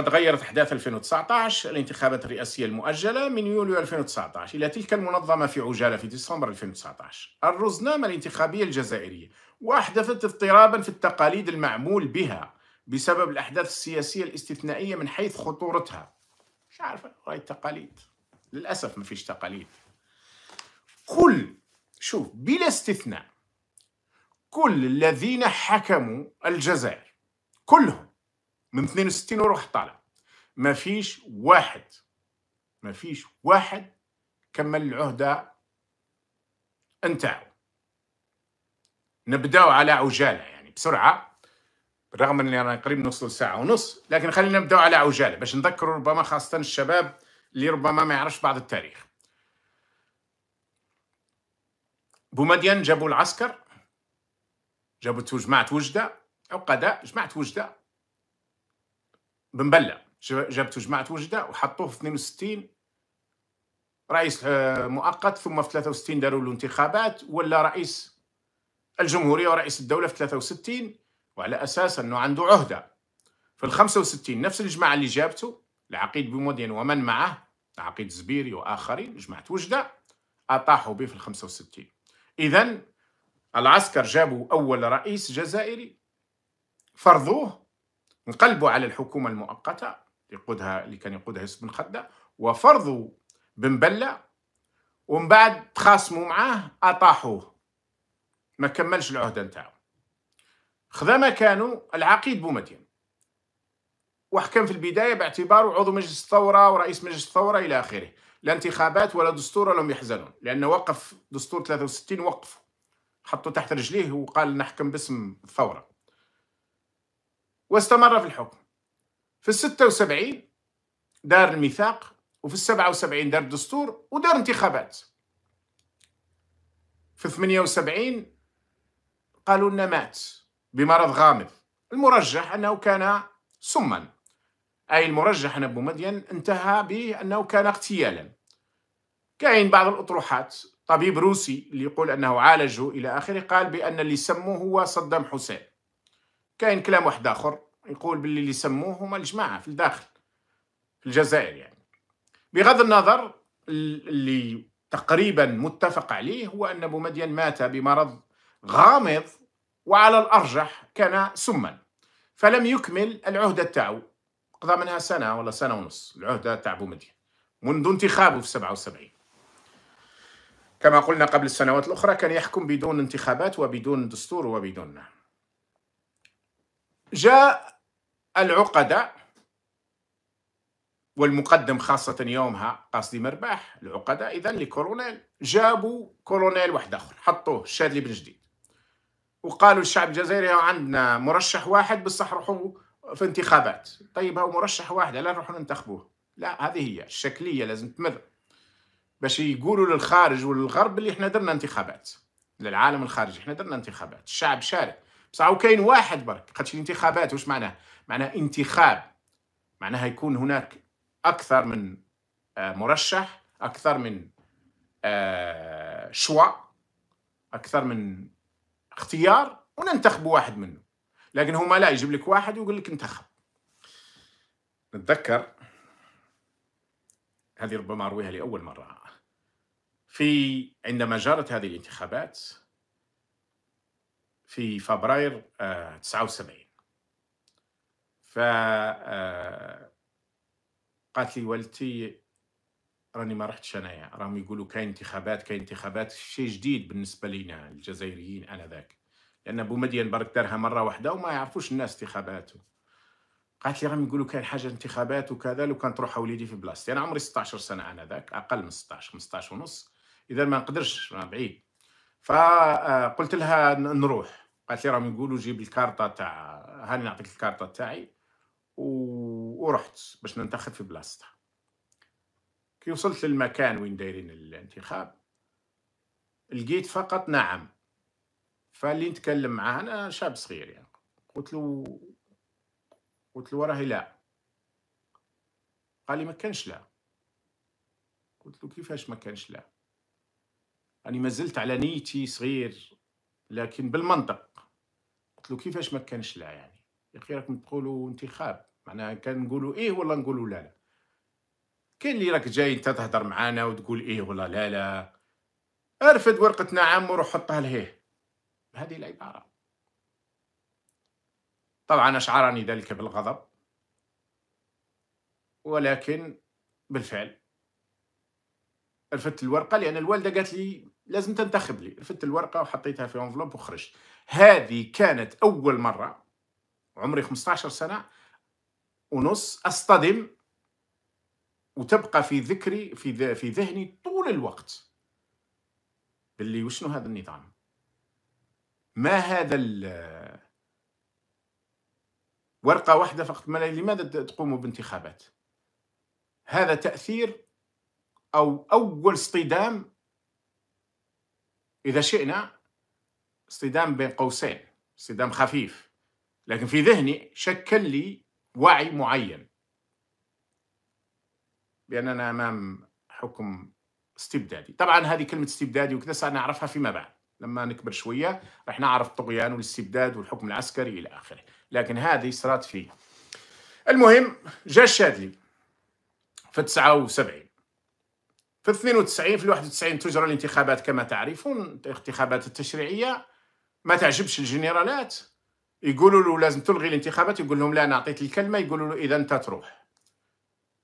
قد غيرت أحداث 2019 الانتخابات الرئاسية المؤجلة من يوليو 2019 إلى تلك المنظمة في عجالة في ديسمبر 2019 الرزنامة الانتخابية الجزائرية وأحدثت اضطرابا في التقاليد المعمول بها بسبب الأحداث السياسية الاستثنائية من حيث خطورتها مش عارفة راي التقاليد للأسف ما فيش تقاليد كل شوف بلا استثناء كل الذين حكموا الجزائر كلهم من 62 وروح طالع ما فيش واحد ما فيش واحد كمل العهدة نتاعو نبداو على عجالة يعني بسرعة بالرغم اني انا قريب نوصل ساعة ونص لكن خلينا نبداو على عجالة باش نذكروا ربما خاصة الشباب اللي ربما ما يعرفش بعض التاريخ بومدين جابوا العسكر جابوا جماعة وجدة أو قادة جماعة وجدة بن بلة جابته جماعة وجدة وحطوه في 62 رئيس آه، مؤقت ثم في 63 داروا له انتخابات ولا رئيس الجمهورية ورئيس الدولة في 63 وعلى أساس أنه عنده عهدة في ال 65 نفس الجماعة اللي جابته العقيد بومودين ومن معه العقيد زبيري وآخرين جماعة وجدة أطاحوا به في ال 65 إذا العسكر جابوا أول رئيس جزائري فرضوه انقلبوا على الحكومة المؤقتة يقودها اللي كان يقودها يوسف بن خدة وفرضوا بن بلة ومن بعد تخاصموا معاه أطاحوه ما كملش العهدة نتاعو خذا كانوا العقيد بومدين وحكم في البداية باعتباره عضو مجلس الثورة ورئيس مجلس الثورة إلى آخره لا انتخابات ولا دستور لهم يحزنون لأنه وقف دستور 63 وقفوا حطوا تحت رجليه وقال نحكم باسم الثورة واستمر في الحكم في الستة وسبعين دار الميثاق وفي السبعة وسبعين دار الدستور ودار انتخابات في وسبعين قالوا لنا مات بمرض غامض المرجح انه كان سما اي المرجح ان ابو مدين انتهى بانه كان اغتيالا كاين بعض الاطروحات طبيب روسي اللي يقول انه عالجه الى اخره قال بان اللي سموه هو صدام حسين كاين كلام واحد اخر يقول باللي اللي سموه هما الجماعه في الداخل في الجزائر يعني بغض النظر اللي تقريبا متفق عليه هو ان بومدين مات بمرض غامض وعلى الارجح كان سما فلم يكمل العهده تاعو قضى منها سنه ولا سنه ونص العهده تاع بومدين منذ انتخابه في 77 كما قلنا قبل السنوات الاخرى كان يحكم بدون انتخابات وبدون دستور وبدون جاء العقداء والمقدم خاصة يومها قصدي مرباح العقداء إذا لكولونيل جابوا كولونيل واحد آخر حطوه شادلي بن جديد وقالوا الشعب الجزائري عندنا مرشح واحد بصح روحوا في انتخابات طيب هو مرشح واحد لا نروحوا ننتخبوه لا هذه هي الشكلية لازم تمر باش يقولوا للخارج والغرب اللي احنا درنا انتخابات للعالم الخارجي احنا درنا انتخابات الشعب شارك بصح وكاين واحد برك خاطش الانتخابات واش معناه معناه انتخاب معناها يكون هناك اكثر من آه، مرشح اكثر من آه، شواء اكثر من اختيار وننتخب واحد منه لكن هما لا يجيب لك واحد ويقول لك انتخب نتذكر هذه ربما ارويها لاول مره في عندما جرت هذه الانتخابات في فبراير 79 آه، ف آه، قالت لي والدتي راني ما رحتش انايا راهم يقولوا كاين انتخابات كاين انتخابات شيء جديد بالنسبه لينا الجزائريين انذاك لان بومدين برك دارها مره واحده وما يعرفوش الناس انتخابات قالت لي راهم يقولوا كاين حاجه انتخابات وكذا لو كان تروح وليدي في بلاصتي انا عمري 16 سنه انذاك اقل من 16 15 ونص اذا ما نقدرش بعيد فقلت آه، لها نروح قالت لي راهم يقولوا جيب الكارطه تاع هاني نعطيك الكارطه تاعي و... ورحت باش ننتخب في بلاصتها كي وصلت للمكان وين دايرين الانتخاب لقيت فقط نعم فاللي نتكلم معاه انا شاب صغير يعني قلت له قلت له راهي لا قال لي ما كانش لا قلت له كيفاش ما كانش لا راني يعني ما زلت على نيتي صغير لكن بالمنطق قلت له كيفاش ما كانش لا يعني يا اخي راكم تقولوا انتخاب معناها كان نقولوا ايه ولا نقولوا لا لا كاين اللي راك جاي انت تهضر معانا وتقول ايه ولا لا لا ارفد ورقه نعم وروح حطها لهيه هذه العباره طبعا اشعرني ذلك بالغضب ولكن بالفعل رفدت الورقه لان الوالده قالت لي لازم تنتخب لي رفدت الورقه وحطيتها في انفلوب وخرجت هذه كانت أول مرة عمري 15 سنة ونص أصطدم وتبقى في ذكري في في ذهني طول الوقت باللي وشنو هذا النظام ما هذا ال ورقة واحدة فقط ملايين لماذا تقوموا بانتخابات هذا تأثير أو أول اصطدام إذا شئنا اصطدام بين قوسين اصطدام خفيف لكن في ذهني شكل لي وعي معين بأننا أمام حكم استبدادي طبعا هذه كلمة استبدادي وكذا سنعرفها فيما بعد لما نكبر شوية راح نعرف الطغيان والاستبداد والحكم العسكري إلى آخره لكن هذه صارت فيه المهم جاء الشاذلي في 79 في 92 في 91 تجرى الانتخابات كما تعرفون الانتخابات التشريعية ما تعجبش الجنرالات يقولوا له لازم تلغي الانتخابات يقول لهم لا انا اعطيت الكلمه يقولوا له اذا انت تروح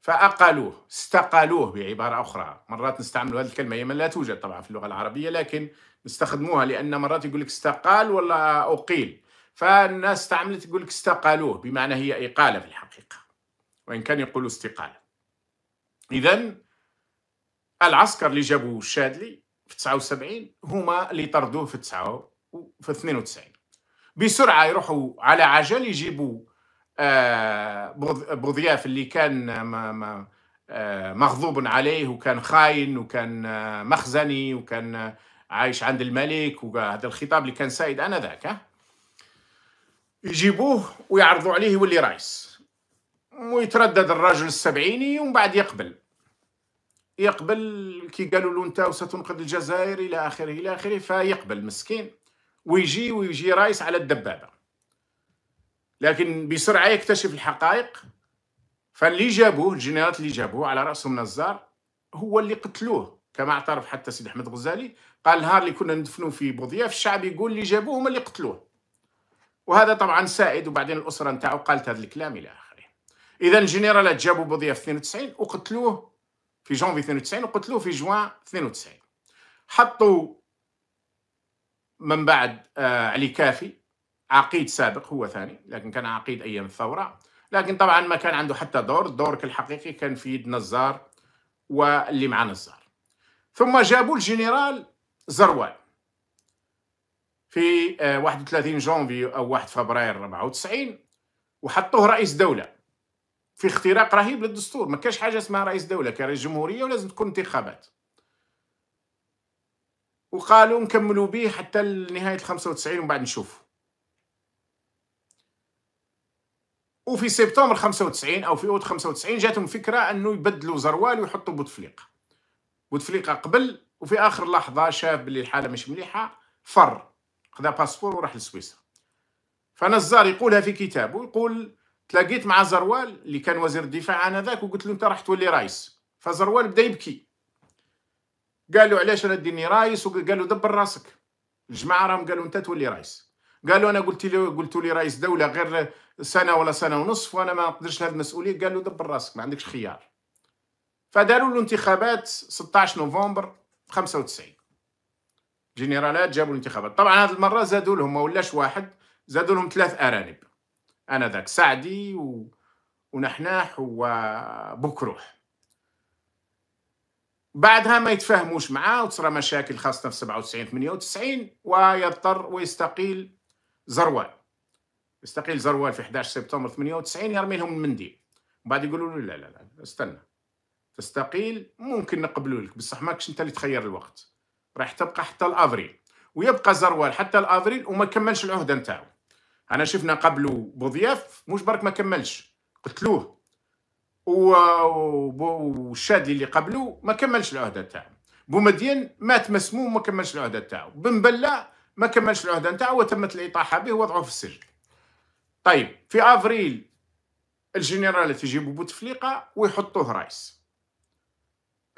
فاقالوه استقالوه بعباره اخرى مرات نستعملوا هذه الكلمه هي من لا توجد طبعا في اللغه العربيه لكن نستخدموها لان مرات يقول لك استقال ولا اقيل فالناس استعملت يقول لك استقالوه بمعنى هي اقاله في الحقيقه وان كان يقولوا استقاله اذا العسكر اللي جابوه الشادلي في 79 هما اللي طردوه في 79 في 92 بسرعه يروحوا على عجل يجيبوا آه، بوضياف اللي كان آه، مغضوب عليه وكان خاين وكان آه، مخزني وكان عايش عند الملك وهذا الخطاب اللي كان سائد انذاك يجيبوه ويعرضوا عليه يولي رئيس ويتردد الرجل السبعيني ومن بعد يقبل يقبل كي قالوا له انت وستنقذ الجزائر الى اخره الى اخره فيقبل مسكين ويجي ويجي رايس على الدبابه لكن بسرعه يكتشف الحقائق فاللي جابوه الجنرالات اللي جابوه على راسهم نزار هو اللي قتلوه كما اعترف حتى سيد احمد غزالي قال النهار اللي كنا ندفنوا في بوضياف الشعب يقول اللي جابوه هم اللي قتلوه وهذا طبعا سائد وبعدين الاسره نتاعو قالت هذا الكلام الى اخره اذا الجنرالات جابوا بوضياف 92 وقتلوه في جونفي 92 وقتلوه في جوان 92 حطوا من بعد آه، علي كافي عقيد سابق هو ثاني لكن كان عقيد ايام الثوره لكن طبعا ما كان عنده حتى دور الدور الحقيقي كان في يد نزار واللي مع نزار ثم جابوا الجنرال زروال في 31 آه، جونفي او 1 فبراير 94 وحطوه رئيس دوله في اختراق رهيب للدستور ما كاش حاجه اسمها رئيس دوله رئيس جمهوريه ولازم تكون انتخابات وقالوا نكملوا به حتى لنهايه 95 ومن بعد نشوف وفي سبتمبر 95 او في اوت 95 جاتهم فكره انه يبدلوا زروال ويحطوا بوتفليقه بوتفليقه قبل وفي اخر لحظه شاف باللي الحاله مش مليحه فر خذا باسبور وراح لسويسرا فنزار يقولها في كتابه يقول تلاقيت مع زروال اللي كان وزير الدفاع انذاك وقلت له انت راح تولي رئيس فزروال بدا يبكي قال له علاش انا ديرني رايس وقال له دبر راسك الجماعه راهم قالوا انت تولي رايس قالوا انا قلت لي قلت لي رئيس دوله غير سنه ولا سنه ونصف وانا ما نقدرش هذه المسؤوليه قال له دبر راسك ما عندكش خيار فداروا له انتخابات 16 نوفمبر 95 جنرالات جابوا الانتخابات طبعا هذه المره زادوا لهم ما ولاش واحد زادوا لهم ثلاث ارانب انا ذاك سعدي و... ونحناح وبكروح بعدها ما يتفاهموش معاه وتصرى مشاكل خاصة في 97 98 ويضطر ويستقيل زروال يستقيل زروال في 11 سبتمبر 98 يرمي لهم المنديل بعد يقولوا له لا لا لا استنى تستقيل ممكن نقبلوا لك بصح ماكش انت اللي تخير الوقت راح تبقى حتى الافريل ويبقى زروال حتى الافريل وما كملش العهده نتاعو انا شفنا قبله بوضياف مش برك ما كملش قتلوه والشادي اللي قبله ما كملش العهده تاعو بومدين مات مسموم ما كملش العهده تاعو بن بلا ما كملش العهده تاعو وتمت الاطاحه به ووضعه في السجن طيب في افريل الجنرال تجيبوا بوتفليقه ويحطوه رئيس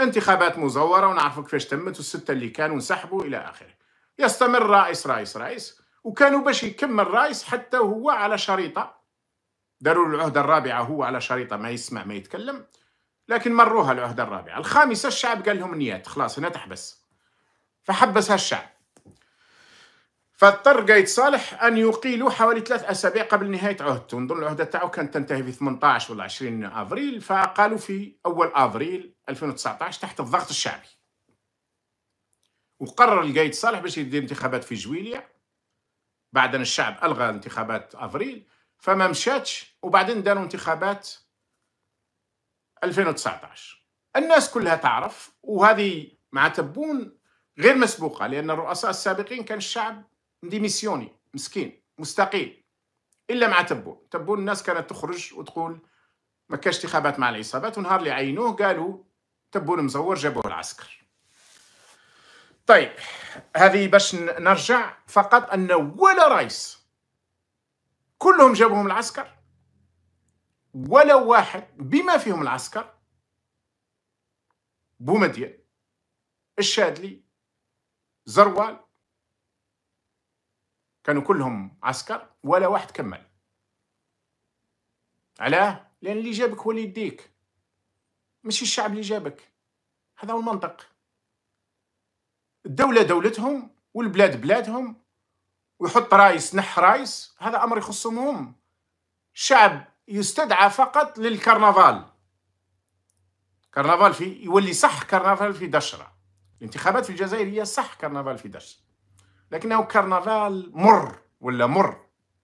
انتخابات مزوره ونعرفوا كيفاش تمت والسته اللي كانوا انسحبوا الى اخره يستمر رئيس رئيس رئيس وكانوا باش يكمل رئيس حتى هو على شريطه داروا العهدة الرابعة هو على شريطة ما يسمع ما يتكلم لكن مروها العهدة الرابعة الخامسة الشعب قال لهم نيات خلاص هنا تحبس فحبسها الشعب فاضطر قايد صالح ان يقيلوا حوالي ثلاث اسابيع قبل نهايه عهدته نظن العهده تاعو كانت تنتهي في 18 ولا 20 افريل فقالوا في اول افريل 2019 تحت الضغط الشعبي وقرر القايد صالح باش يدير انتخابات في جويليا بعد ان الشعب الغى انتخابات افريل فما مشاتش وبعدين داروا انتخابات 2019 الناس كلها تعرف وهذه مع تبون غير مسبوقه لان الرؤساء السابقين كان الشعب ديميسيوني مسكين مستقيل الا مع تبون تبون الناس كانت تخرج وتقول ما كاش انتخابات مع العصابات ونهار اللي عينوه قالوا تبون مزور جابوه العسكر طيب هذه باش نرجع فقط ان ولا رئيس كلهم جابهم العسكر ولا واحد بما فيهم العسكر بومدين الشادلي زروال كانوا كلهم عسكر ولا واحد كمل علاه لان اللي جابك هو اللي يديك ماشي الشعب اللي جابك هذا هو المنطق الدوله دولتهم والبلاد بلادهم ويحط رايس نح رايس هذا امر يخصهم هم شعب يستدعى فقط للكرنفال كرنفال في يولي صح كرنفال في دشره الانتخابات في الجزائر هي صح كرنفال في دشره لكنه كرنفال مر ولا مر